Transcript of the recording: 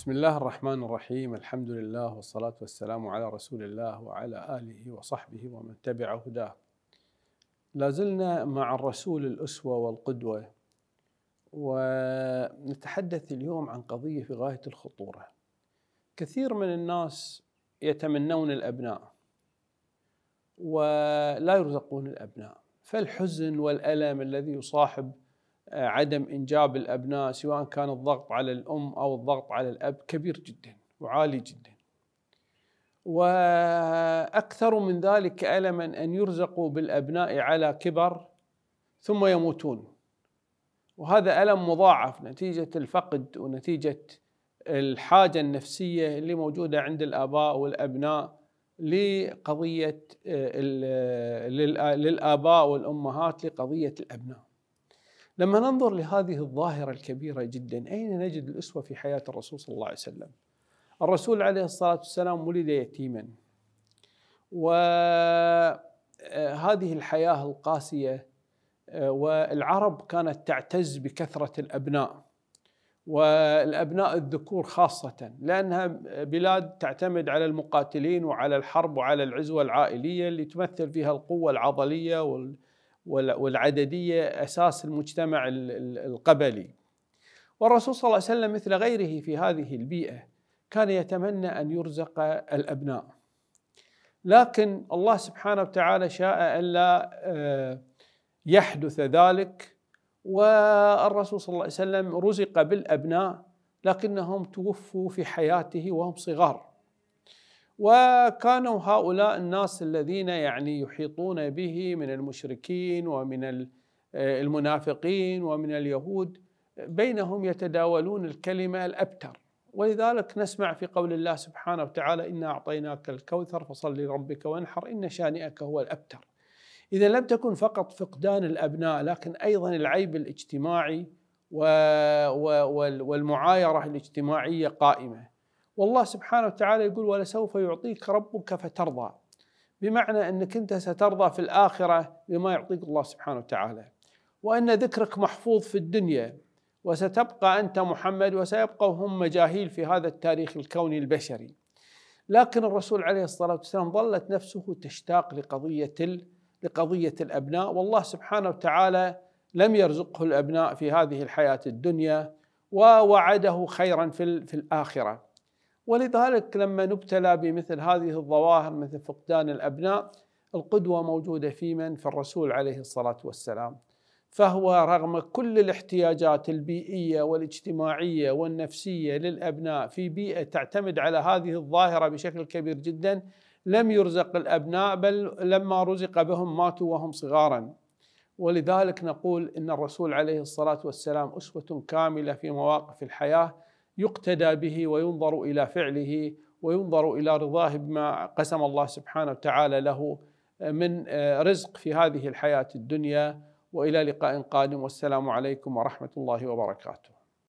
بسم الله الرحمن الرحيم الحمد لله والصلاة والسلام على رسول الله وعلى آله وصحبه ومن تبع هداه لازلنا مع الرسول الأسوة والقدوة ونتحدث اليوم عن قضية في غاية الخطورة كثير من الناس يتمنون الأبناء ولا يرزقون الأبناء فالحزن والألم الذي يصاحب آه، عدم انجاب الابناء سواء كان الضغط على الام او الضغط على الاب كبير جدا وعالي جدا. واكثر من ذلك الما ان يرزقوا بالابناء على كبر ثم يموتون. وهذا الم مضاعف نتيجه الفقد ونتيجه الحاجه النفسيه اللي موجوده عند الاباء والابناء لقضيه آه، آه، للاباء والامهات لقضيه الابناء. لما ننظر لهذه الظاهرة الكبيرة جدا أين نجد الأسوة في حياة الرسول صلى الله عليه وسلم الرسول عليه الصلاة والسلام ولد يتيما وهذه آه، الحياة القاسية آه، والعرب كانت تعتز بكثرة الأبناء والابناء الذكور خاصه لانها بلاد تعتمد على المقاتلين وعلى الحرب وعلى العزوه العائليه اللي تمثل فيها القوه العضليه وال... والعددية أساس المجتمع القبلي والرسول صلى الله عليه وسلم مثل غيره في هذه البيئة كان يتمنى أن يرزق الأبناء لكن الله سبحانه وتعالى شاء ألا آه، يحدث ذلك والرسول صلى الله عليه وسلم رزق بالأبناء لكنهم توفوا في حياته وهم صغار وكانوا هؤلاء الناس الذين يعني يحيطون به من المشركين ومن آه، المنافقين ومن اليهود بينهم يتداولون الكلمة الأبتر ولذلك نسمع في قول الله سبحانه وتعالى إنا أعطيناك الكوثر فصل لربك وانحر إن شانئك هو الأبتر إذا لم تكن فقط فقدان الأبناء لكن أيضا العيب الاجتماعي والمعايرة الاجتماعية قائمة والله سبحانه وتعالى يقول ولسوف يعطيك ربك فترضى بمعنى انك انت سترضى في الاخره بما يعطيك الله سبحانه وتعالى وان ذكرك محفوظ في الدنيا وستبقى انت محمد وسيبقى هم مجاهيل في هذا التاريخ الكوني البشري لكن الرسول عليه الصلاه والسلام ظلت نفسه تشتاق لقضيه لقضيه الابناء والله سبحانه وتعالى لم يرزقه الابناء في هذه الحياه الدنيا ووعده خيرا في في الاخره ولذلك لما نبتلى بمثل هذه الظواهر مثل فقدان الابناء القدوه موجوده في من؟ في الرسول عليه الصلاه والسلام. فهو رغم كل الاحتياجات البيئيه والاجتماعيه والنفسيه للابناء في بيئه تعتمد على هذه الظاهره بشكل كبير جدا لم يرزق الابناء بل لما رزق بهم ماتوا وهم صغارا. ولذلك نقول ان الرسول عليه الصلاه والسلام اسوه كامله في مواقف الحياه يقتدى به وينظر الى فعله وينظر الى رضاه بما قسم الله سبحانه وتعالى له آه، من آه، رزق في هذه الحياه الدنيا والى لقاء قادم والسلام عليكم ورحمه الله وبركاته